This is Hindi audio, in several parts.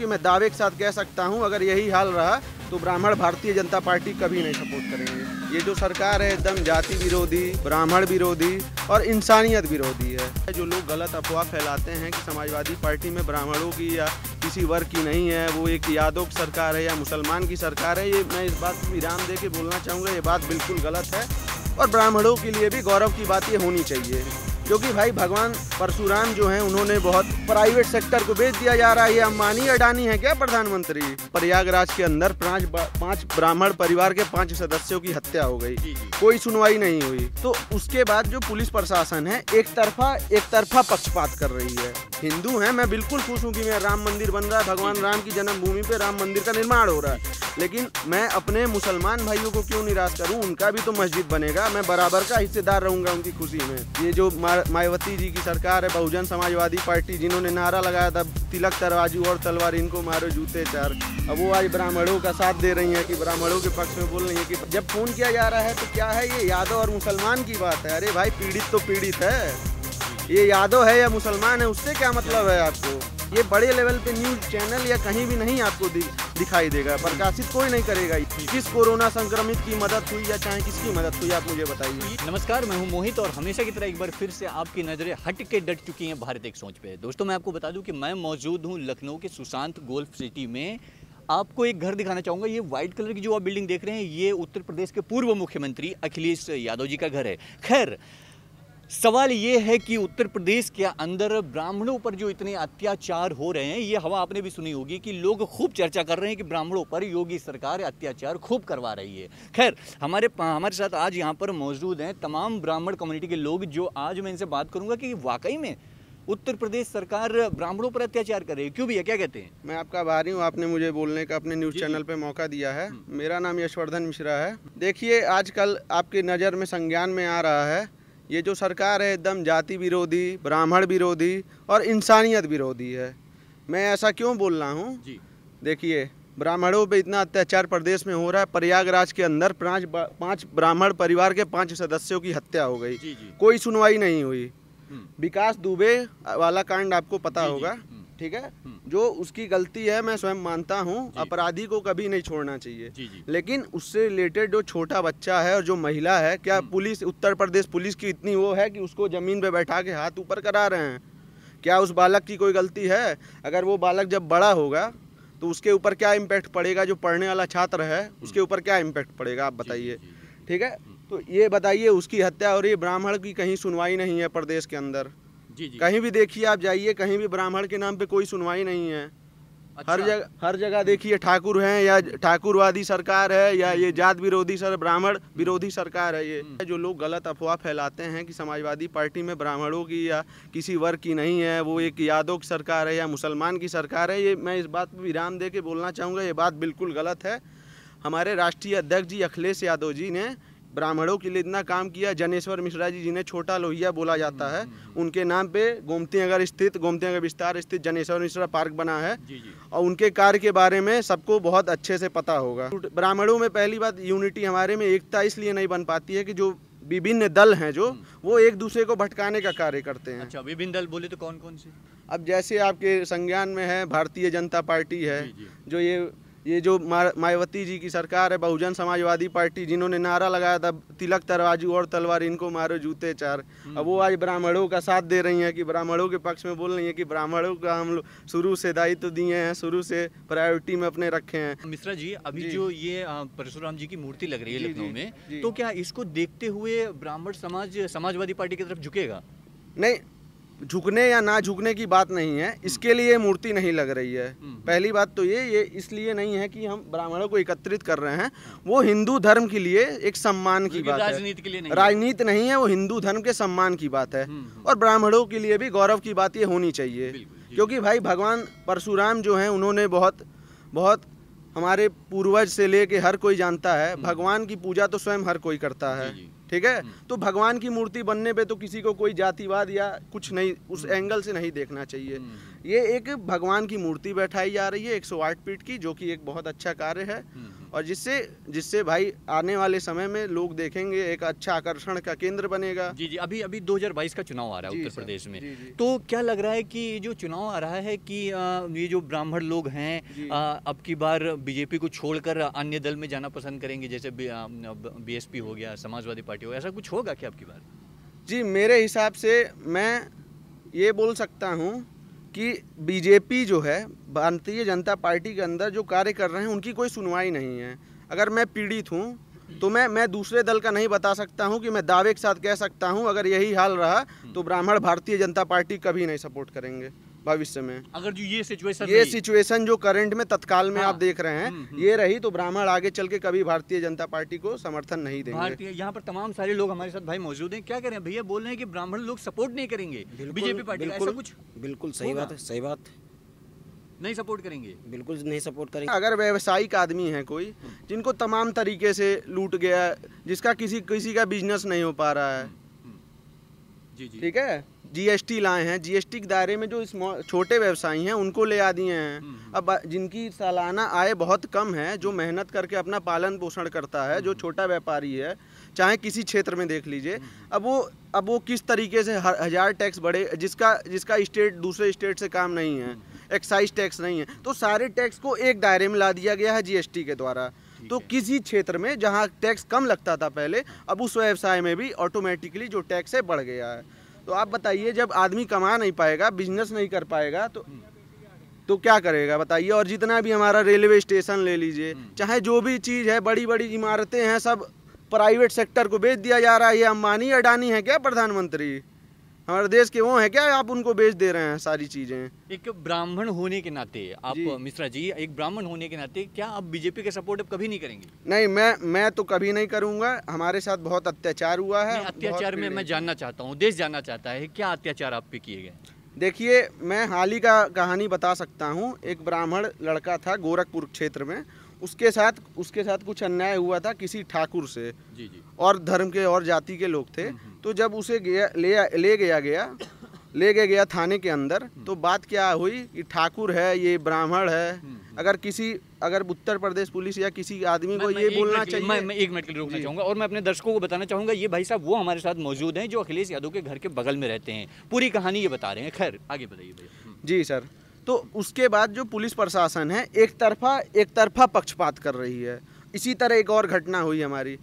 कि मैं दावे के साथ कह सकता हूं अगर यही हाल रहा तो ब्राह्मण भारतीय जनता पार्टी कभी नहीं सपोर्ट करेंगे ये जो सरकार है एकदम जाति विरोधी ब्राह्मण विरोधी और इंसानियत विरोधी है जो लोग गलत अफवाह फैलाते हैं कि समाजवादी पार्टी में ब्राह्मणों की या किसी वर्ग की नहीं है वो एक यादव की सरकार है या मुसलमान की सरकार है ये मैं इस बात को विराम दे के बोलना चाहूँगा ये बात बिल्कुल गलत है और ब्राह्मणों के लिए भी गौरव की बात ये होनी चाहिए क्योंकि भाई भगवान परशुराम जो हैं उन्होंने बहुत प्राइवेट सेक्टर को बेच दिया जा रहा है ये अम्बानी अडानी है क्या प्रधानमंत्री प्रयागराज के अंदर पांच पांच ब्राह्मण परिवार के पांच सदस्यों की हत्या हो गई कोई सुनवाई नहीं हुई तो उसके बाद जो पुलिस प्रशासन है एक तरफा एक तरफा पक्षपात कर रही है हिंदू हैं मैं बिल्कुल खुश हूँ कि मैं राम मंदिर बन रहा है भगवान राम की जन्मभूमि पे राम मंदिर का निर्माण हो रहा है लेकिन मैं अपने मुसलमान भाइयों को क्यों निराश करूँ उनका भी तो मस्जिद बनेगा मैं बराबर का हिस्सेदार रहूँगा उनकी खुशी में ये जो मायावती जी की सरकार है बहुजन समाजवादी पार्टी जिन्होंने नारा लगाया था तिलक तरवाजू और तलवार इनको मारो जूते चार अब वो आज ब्राह्मणों का साथ दे रही है कि ब्राह्मणों के पक्ष में बोल रही है कि जब फोन किया जा रहा है तो क्या है ये यादव और मुसलमान की बात है अरे भाई पीड़ित तो पीड़ित है ये यादव है या मुसलमान है उससे क्या मतलब है आपको ये बड़े लेवल पे न्यूज चैनल या कहीं भी नहीं आपको दि, दिखाई देगा प्रकाशित कोई नहीं करेगा किस कोरोना संक्रमित की मदद हुई या चाहे किसकी मदद हुई आप मुझे बताइए नमस्कार मैं हूं मोहित और हमेशा की तरह एक बार फिर से आपकी नज़रें हट के डट चुकी हैं भारत एक सोच पे दोस्तों मैं आपको बता दूं कि मैं मौजूद हूँ लखनऊ के सुशांत गोल्फ सिटी में आपको एक घर दिखाना चाहूंगा ये व्हाइट कलर की जो आप बिल्डिंग देख रहे हैं ये उत्तर प्रदेश के पूर्व मुख्यमंत्री अखिलेश यादव जी का घर है खैर सवाल ये है कि उत्तर प्रदेश के अंदर ब्राह्मणों पर जो इतने अत्याचार हो रहे हैं ये हवा आपने भी सुनी होगी कि लोग खूब चर्चा कर रहे हैं कि ब्राह्मणों पर योगी सरकार अत्याचार खूब करवा रही है खैर हमारे हमारे साथ आज यहाँ पर मौजूद हैं तमाम ब्राह्मण कम्युनिटी के लोग जो आज मैं इनसे बात करूँगा कि वाकई में उत्तर प्रदेश सरकार ब्राह्मणों पर अत्याचार कर रही है क्यों भी है क्या कहते हैं मैं आपका आभारी हूँ आपने मुझे बोलने का अपने न्यूज़ चैनल पे मौका दिया है हम्म। मेरा नाम यशवर्धन मिश्रा है देखिए आजकल आपकी नज़र में संज्ञान में आ रहा है ये जो सरकार है एकदम जाति विरोधी ब्राह्मण विरोधी और इंसानियत विरोधी है मैं ऐसा क्यों बोल रहा हूँ देखिए ब्राह्मणों पे इतना अत्याचार प्रदेश में हो रहा है प्रयागराज के अंदर पांच पांच ब्राह्मण परिवार के पांच सदस्यों की हत्या हो गई जी जी। कोई सुनवाई नहीं हुई हम्म। विकास दुबे वाला कांड आपको पता जी होगा हम्म। ठीक है हम्म। जो उसकी गलती है मैं स्वयं मानता हूँ अपराधी को कभी नहीं छोड़ना चाहिए जी जी। लेकिन उससे रिलेटेड जो छोटा बच्चा है और जो महिला है क्या हम्म। पुलिस उत्तर प्रदेश पुलिस की इतनी वो है कि उसको ज़मीन पे बैठा के हाथ ऊपर करा रहे हैं क्या उस बालक की कोई गलती है अगर वो बालक जब बड़ा होगा तो उसके ऊपर क्या इम्पैक्ट पड़ेगा जो पढ़ने वाला छात्र है हम्म। उसके ऊपर क्या इम्पैक्ट पड़ेगा आप बताइए ठीक है तो ये बताइए उसकी हत्या और ये ब्राह्मण की कहीं सुनवाई नहीं है प्रदेश के अंदर जी कहीं भी देखिए आप जाइए कहीं भी ब्राह्मण के नाम पे कोई सुनवाई नहीं है अच्छा। हर जगह हर जगह देखिए ठाकुर हैं या ठाकुरवादी सरकार है या ये हम्म। जात विरोधी सर ब्राह्मण हम्म। विरोधी सरकार है ये हम्म। जो लोग गलत अफवाह फैलाते हैं कि समाजवादी पार्टी में ब्राह्मणों की या किसी वर्ग की नहीं है वो एक यादव की सरकार है या मुसलमान की सरकार है ये मैं इस बात पर विराम दे के बोलना चाहूँगा ये बात बिल्कुल गलत है हमारे राष्ट्रीय अध्यक्ष जी अखिलेश यादव जी ने ब्राह्मणों के लिए इतना काम किया जनेश्वर मिश्रा जी जिन्हें छोटा लोहिया बोला जाता है हम्म, हम्म। उनके नाम पे गोमती नगर स्थित गोमती नगर विस्तार स्थित जनेश्वर मिश्रा पार्क बना है जी जी। और उनके कार्य के बारे में सबको बहुत अच्छे से पता होगा ब्राह्मणों में पहली बात यूनिटी हमारे में एकता इसलिए नहीं बन पाती है कि जो विभिन्न दल हैं जो हम्म। वो एक दूसरे को भटकाने का कार्य करते हैं अच्छा विभिन्न दल बोले तो कौन कौन से अब जैसे आपके संज्ञान में है भारतीय जनता पार्टी है जो ये ये जो मायावती जी की सरकार है बहुजन समाजवादी पार्टी जिन्होंने नारा लगाया था तिलक तरवाजू और तलवार इनको मारो जूते चार हम्म। अब वो आज ब्राह्मणों का साथ दे रही हैं कि ब्राह्मणों के पक्ष में बोल रही हैं कि ब्राह्मणों का हम लोग शुरू से दायित्व तो दिए हैं शुरू से प्रायोरिटी में अपने रखे हैं मिश्रा जी अभी जी। जो ये परशुराम जी की मूर्ति लग रही है लखनऊ में तो क्या इसको देखते हुए ब्राह्मण समाज समाजवादी पार्टी की तरफ झुकेगा नहीं झुकने या ना झुकने की बात नहीं है इसके लिए मूर्ति नहीं लग रही है हम्म। पहली बात तो ये ये इसलिए नहीं है कि हम ब्राह्मणों को एकत्रित कर रहे हैं वो हिंदू धर्म के लिए एक सम्मान की बात राजनीति के लिए नहीं राजनीति नहीं है वो हिंदू धर्म के सम्मान की बात है हम्म, हम्म। और ब्राह्मणों के लिए भी गौरव की बात ये होनी चाहिए क्योंकि भाई भगवान परशुराम जो है उन्होंने बहुत बहुत हमारे पूर्वज से लेके हर कोई जानता है भगवान की पूजा तो स्वयं हर कोई करता है ठीक है हम्म। तो भगवान की मूर्ति बनने पे तो किसी को कोई जातिवाद या कुछ नहीं उस एंगल हम्म। से नहीं देखना चाहिए हम्म, ये एक भगवान की मूर्ति बैठाई जा रही है 108 फीट की जो कि एक बहुत अच्छा कार्य है और जिससे जिससे भाई आने वाले समय में लोग देखेंगे एक अच्छा आकर्षण का केंद्र बनेगा जी जी अभी अभी 2022 का चुनाव आ रहा है उत्तर प्रदेश में जी, जी। तो क्या लग रहा है कि जो चुनाव आ रहा है कि ये जो ब्राह्मण लोग हैं अब की बार बीजेपी को छोड़कर अन्य दल में जाना पसंद करेंगे जैसे बीएसपी हो गया समाजवादी पार्टी हो ऐसा कुछ होगा क्या अब की बार जी मेरे हिसाब से मैं ये बोल सकता हूँ कि बीजेपी जो है भारतीय जनता पार्टी के अंदर जो कार्य कर रहे हैं उनकी कोई सुनवाई नहीं है अगर मैं पीड़ित हूँ तो मैं मैं दूसरे दल का नहीं बता सकता हूं कि मैं दावे के साथ कह सकता हूं अगर यही हाल रहा तो ब्राह्मण भारतीय जनता पार्टी कभी नहीं सपोर्ट करेंगे भविष्य में अगर जो ये सिचुएशन ये सिचुएशन जो करंट में तत्काल में हाँ, आप देख रहे हैं हम्म, हम्म। ये रही तो ब्राह्मण आगे चल के कभी भारतीय जनता पार्टी को समर्थन नहीं देंगे यहाँ पर तमाम सारे लोग हमारे साथ भाई मौजूद हैं क्या कह रहे हैं भैया बोल रहे हैं कि ब्राह्मण लोग सपोर्ट नहीं करेंगे बीजेपी पार्टी ऐसा कुछ बिल्कुल सही बात है सही बात नहीं सपोर्ट करेंगे बिल्कुल नहीं सपोर्ट करेंगे अगर व्यवसायिक आदमी है कोई हम्म। जिनको तमाम तरीके से लूट गया जिसका किसी किसी का बिजनेस नहीं हो पा रहा है जी जी ठीक है जीएसटी लाए हैं जीएसटी के दायरे में जो छोटे व्यवसायी हैं उनको ले आ दिए हैं हम्म, हम्म। अब जिनकी सालाना आय बहुत कम है जो मेहनत करके अपना पालन पोषण करता है जो हम्म, छोटा व्यापारी है चाहे किसी क्षेत्र में देख लीजिए अब वो अब वो किस तरीके से हर हज़ार टैक्स बढ़े जिसका जिसका स्टेट दूसरे स्टेट से काम नहीं है एक्साइज टैक्स नहीं है तो सारे टैक्स को एक दायरे में ला दिया गया है जीएसटी के द्वारा तो किसी क्षेत्र में जहाँ टैक्स कम लगता था पहले हाँ। अब उस व्यवसाय में भी ऑटोमेटिकली जो टैक्स है बढ़ गया है तो आप बताइए जब आदमी कमा नहीं पाएगा बिजनेस नहीं कर पाएगा तो तो क्या करेगा बताइए और जितना भी हमारा रेलवे स्टेशन ले लीजिए हम्म। चाहे जो भी चीज़ है बड़ी बड़ी इमारतें हैं सब प्राइवेट सेक्टर को बेच दिया जा रहा है अंबानी अम्बानी अडानी है क्या प्रधानमंत्री हमारे देश के वो है क्या आप उनको बेच दे रहे हैं सारी चीज़ें एक ब्राह्मण होने के नाते आप मिश्रा जी एक ब्राह्मण होने के नाते क्या आप बीजेपी का सपोर्ट कभी नहीं करेंगे नहीं मैं मैं तो कभी नहीं करूंगा हमारे साथ बहुत अत्याचार हुआ है अत्याचार में मैं जानना चाहता हूँ देश जानना चाहता है क्या अत्याचार आप पे किए गए देखिए मैं हाल ही का कहानी बता सकता हूँ एक ब्राह्मण लड़का था गोरखपुर क्षेत्र में उसके साथ उसके साथ कुछ अन्याय हुआ था किसी ठाकुर से जी जी और धर्म के और जाति के लोग थे हम्म, हम्म। तो जब उसे गया ले ले गया गया ले गया गया थाने के अंदर हम्म। तो बात क्या हुई कि ठाकुर है ये ब्राह्मण है अगर किसी अगर उत्तर प्रदेश पुलिस या किसी आदमी को ये बोलना चाहिए मैं, मैं एक मिनट के लिए रोकना चाहूंगा और मैं अपने दर्शकों को बताना चाहूंगा ये भाई साहब वो हमारे साथ मौजूद हैं जो अखिलेश यादव के घर के बगल में रहते हैं पूरी कहानी ये बता रहे हैं खैर आगे बताइए भैया जी सर तो उसके बाद जो पुलिस प्रशासन है एक तरफा एक तरफा पक्षपात कर रही है इसी तरह एक और घटना हुई हमारी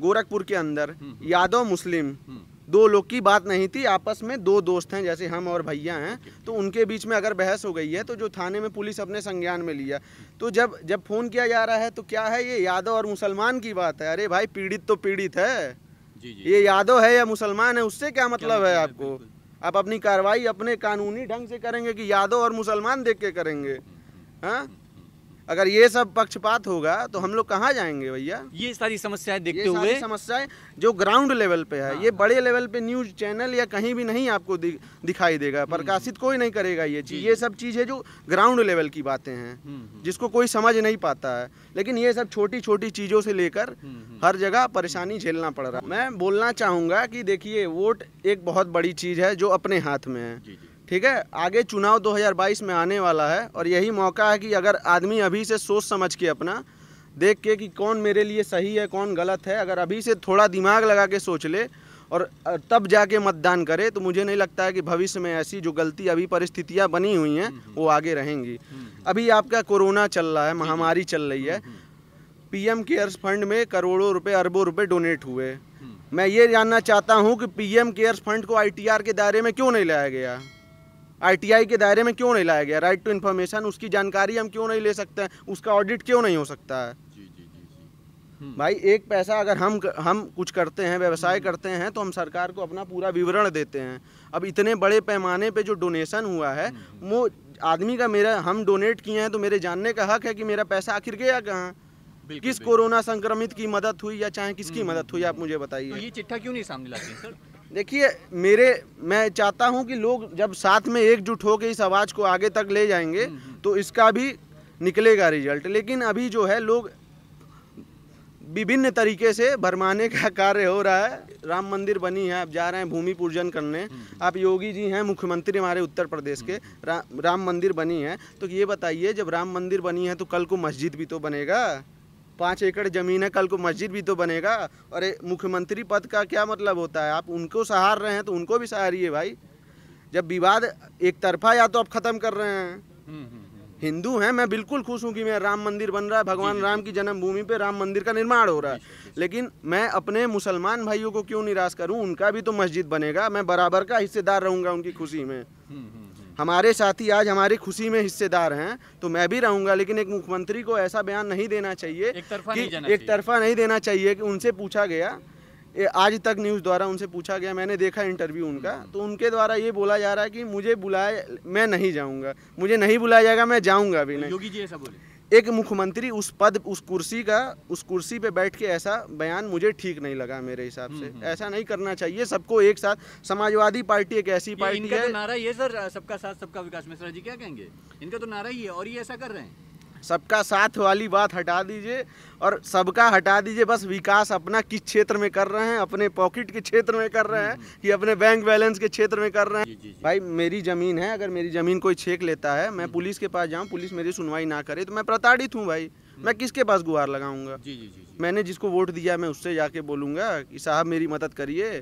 गोरखपुर के अंदर हम्म, हम्म। यादव मुस्लिम हम्म। दो लोग की बात नहीं थी आपस में दो दोस्त हैं जैसे हम और भैया हैं तो उनके बीच में अगर बहस हो गई है तो जो थाने में पुलिस अपने संज्ञान में लिया तो जब जब फ़ोन किया जा रहा है तो क्या है ये यादव और मुसलमान की बात है अरे भाई पीड़ित तो पीड़ित है जी जी। ये यादव है या मुसलमान है उससे क्या मतलब क्या मतलब है आपको आप अपनी कार्रवाई अपने कानूनी ढंग से करेंगे कि यादव और मुसलमान देख के करेंगे हाँ अगर ये सब पक्षपात होगा तो हम लोग कहाँ जाएंगे भैया ये सारी समस्याएं देखते हुए समस्याएं जो ग्राउंड लेवल पे है ये हाँ। बड़े लेवल पे न्यूज चैनल या कहीं भी नहीं आपको दि, दिखाई देगा हम्म। प्रकाशित कोई नहीं करेगा ये चीज ये सब चीज़ है जो ग्राउंड लेवल की बातें हैं हम्म, हम्म। जिसको कोई समझ नहीं पाता है लेकिन ये सब छोटी छोटी चीज़ों से लेकर हर जगह परेशानी झेलना पड़ रहा है मैं बोलना चाहूंगा कि देखिए वोट एक बहुत बड़ी चीज़ है जो अपने हाथ में है ठीक है आगे चुनाव 2022 में आने वाला है और यही मौका है कि अगर आदमी अभी से सोच समझ के अपना देख के कि कौन मेरे लिए सही है कौन गलत है अगर अभी से थोड़ा दिमाग लगा के सोच ले और तब जाके मतदान करे तो मुझे नहीं लगता है कि भविष्य में ऐसी जो गलती अभी परिस्थितियाँ बनी हुई हैं हम्म, हम्म। वो आगे रहेंगी हम्म, अभी आपका कोरोना चल रहा है महामारी चल रही है पीएम केयर्स फंड में करोड़ों रुपए अरबों रुपए डोनेट हुए मैं ये जानना चाहता हूँ कि पीएम केयर्स फंड को आईटीआर के दायरे में क्यों नहीं लाया गया आईटीआई के दायरे में क्यों नहीं लाया गया राइट टू इन्फॉर्मेशन उसकी जानकारी हम क्यों नहीं ले सकते हैं उसका ऑडिट क्यों नहीं हो सकता है जी जी जी जी हम्म। भाई एक पैसा अगर हम हम कुछ करते हैं व्यवसाय हम्म। करते हैं तो हम सरकार को अपना पूरा विवरण देते हैं अब इतने बड़े पैमाने पे जो डोनेशन हुआ है हम्म। वो आदमी का मेरा हम डोनेट किए हैं तो मेरे जानने का हक है कि मेरा पैसा आखिर गया कहाँ किस कोरोना संक्रमित की मदद हुई या चाहे किसकी मदद हुई आप मुझे बताइए तो ये चिट्ठा क्यों नहीं सामने लाती सर देखिए मेरे मैं चाहता हूं कि लोग जब साथ में एकजुट होकर इस आवाज़ को आगे तक ले जाएंगे हम्म, हम्म। तो इसका भी निकलेगा रिजल्ट लेकिन अभी जो है लोग विभिन्न तरीके से भरमाने का कार्य हो रहा है राम मंदिर बनी है आप जा रहे हैं भूमि पूजन करने हम्म, आप योगी जी हैं मुख्यमंत्री हमारे उत्तर प्रदेश के रा, राम मंदिर बनी है तो ये बताइए जब राम मंदिर बनी है तो कल को मस्जिद भी तो बनेगा पाँच एकड़ ज़मीन है कल को मस्जिद भी तो बनेगा अरे मुख्यमंत्री पद का क्या मतलब होता है आप उनको सहार रहे हैं तो उनको भी सहारिए भाई जब विवाद एक तरफा या तो आप ख़त्म कर रहे हैं हम्म, हम्म, हम्म। हिंदू हैं मैं बिल्कुल खुश हूँ कि मैं राम मंदिर बन रहा है भगवान राम की जन्मभूमि पे राम मंदिर का निर्माण हो रहा है लेकिन मैं अपने मुसलमान भाइयों को क्यों निराश करूँ उनका भी तो मस्जिद बनेगा मैं बराबर का हिस्सेदार रहूंगा उनकी खुशी में हमारे साथी आज हमारी खुशी में हिस्सेदार हैं तो मैं भी रहूंगा लेकिन एक मुख्यमंत्री को ऐसा बयान नहीं देना चाहिए एक तरफा कि नहीं एक तरफा नहीं देना चाहिए कि उनसे पूछा गया आज तक न्यूज़ द्वारा उनसे पूछा गया मैंने देखा इंटरव्यू उनका तो उनके द्वारा ये बोला जा रहा है कि मुझे बुलाया मैं नहीं जाऊँगा मुझे नहीं बुलाया जाएगा मैं जाऊँगा भी तो नहीं योगी जी ऐसा बोले एक मुख्यमंत्री उस पद उस कुर्सी का उस कुर्सी पे बैठ के ऐसा बयान मुझे ठीक नहीं लगा मेरे हिसाब से हम्म, हम्म। ऐसा नहीं करना चाहिए सबको एक साथ समाजवादी पार्टी एक ऐसी पार्टी तो है तो नारा ये सर सबका साथ सबका विकास मिश्रा जी क्या कहेंगे इनका तो नारा ही है और ये ऐसा कर रहे हैं सबका साथ वाली बात हटा दीजिए और सबका हटा दीजिए बस विकास अपना किस क्षेत्र में कर रहे हैं अपने पॉकेट के क्षेत्र में कर रहे हैं कि अपने बैंक बैलेंस के क्षेत्र में कर रहे हैं जी, जी, जी। भाई मेरी ज़मीन है अगर मेरी ज़मीन कोई छेक लेता है मैं पुलिस के पास जाऊँ पुलिस मेरी सुनवाई ना करे तो मैं प्रताड़ित हूँ भाई मैं हम्म। किसके पास गुहार लगाऊंगा जी जी जी मैंने जिसको वोट दिया मैं उससे जाके बोलूँगा कि साहब मेरी मदद करिए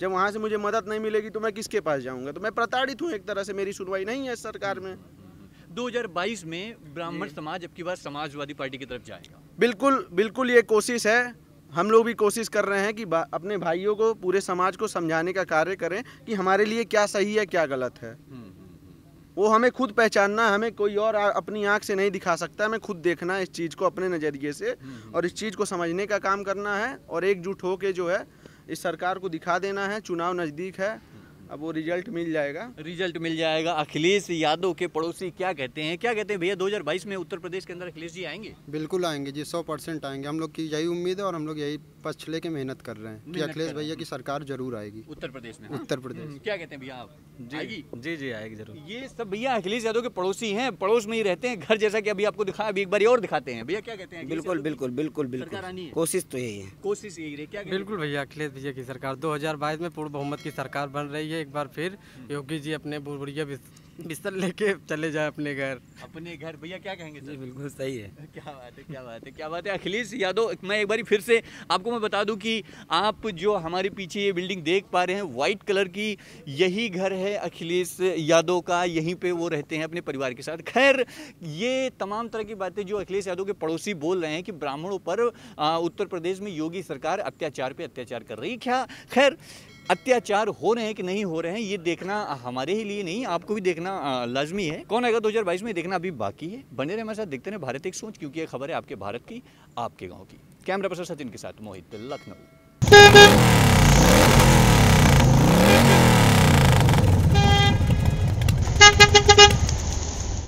जब वहाँ से मुझे मदद नहीं मिलेगी तो मैं किसके पास जाऊँगा तो मैं प्रताड़ित हूँ एक तरह से मेरी सुनवाई नहीं है सरकार में 2022 में ब्राह्मण समाज अब की बार समाजवादी पार्टी की तरफ जाएगा बिल्कुल बिल्कुल ये कोशिश है हम लोग भी कोशिश कर रहे हैं कि अपने भाइयों को पूरे समाज को समझाने का कार्य करें कि हमारे लिए क्या सही है क्या गलत है हम्म, हम्म, हम्म। वो हमें खुद पहचानना हमें कोई और अपनी आंख से नहीं दिखा सकता हमें खुद देखना इस चीज़ को अपने नज़रिए से और इस चीज़ को समझने का काम करना है और एकजुट होके जो है इस सरकार को दिखा देना है चुनाव नज़दीक है अब वो रिजल्ट मिल जाएगा रिजल्ट मिल जाएगा अखिलेश यादव के पड़ोसी क्या कहते हैं क्या कहते हैं भैया 2022 में उत्तर प्रदेश के अंदर अखिलेश जी आएंगे बिल्कुल आएंगे जी सौ परसेंट आएंगे हम लोग की यही उम्मीद है और हम लोग यही पक्ष लेके मेहनत कर रहे हैं कि अखिलेश भैया की सरकार जरूर आएगी उत्तर प्रदेश में उत्तर प्रदेश हम्म, क्या कहते हैं भैया आप जी जी जी आएगी जरूर ये सब भैया अखिलेश यादव के पड़ोसी हैं पड़ोस में ही रहते हैं घर जैसा कि अभी आपको दिखा अभी एक बार और दिखाते हैं भैया क्या कहते हैं बिल्कुल बिल्कुल बिल्कुल बिल्कुल कोशिश तो यही है कोशिश यही रही क्या बिल्कुल भैया अखिलेश भैया की सरकार दो में पूर्ण बहुमत की सरकार बन रही है एक बार फिर योगी जी अपने बुढ़िया बिस्तर लेके चले जाए अपने घर अपने घर भैया क्या कहेंगे जी बिल्कुल सही है क्या बात है क्या बात है क्या बात है अखिलेश यादव मैं एक बार फिर से आपको मैं बता दूं कि आप जो हमारे पीछे ये बिल्डिंग देख पा रहे हैं व्हाइट कलर की यही घर है अखिलेश यादव का यहीं पे वो रहते हैं अपने परिवार के साथ खैर ये तमाम तरह की बातें जो अखिलेश यादव के पड़ोसी बोल रहे हैं कि ब्राह्मणों पर उत्तर प्रदेश में योगी सरकार अत्याचार पर अत्याचार कर रही क्या खैर अत्याचार हो रहे हैं कि नहीं हो रहे हैं ये देखना हमारे ही लिए नहीं आपको भी देखना लाजमी है कौन आएगा बाईस में देखना अभी बाकी है बने रहे हमारे साथ देखते रहे भारत एक सोच क्योंकि ये खबर है आपके भारत की आपके गाँव की कैमरा पर्सन सचिन के साथ मोहित लखनऊ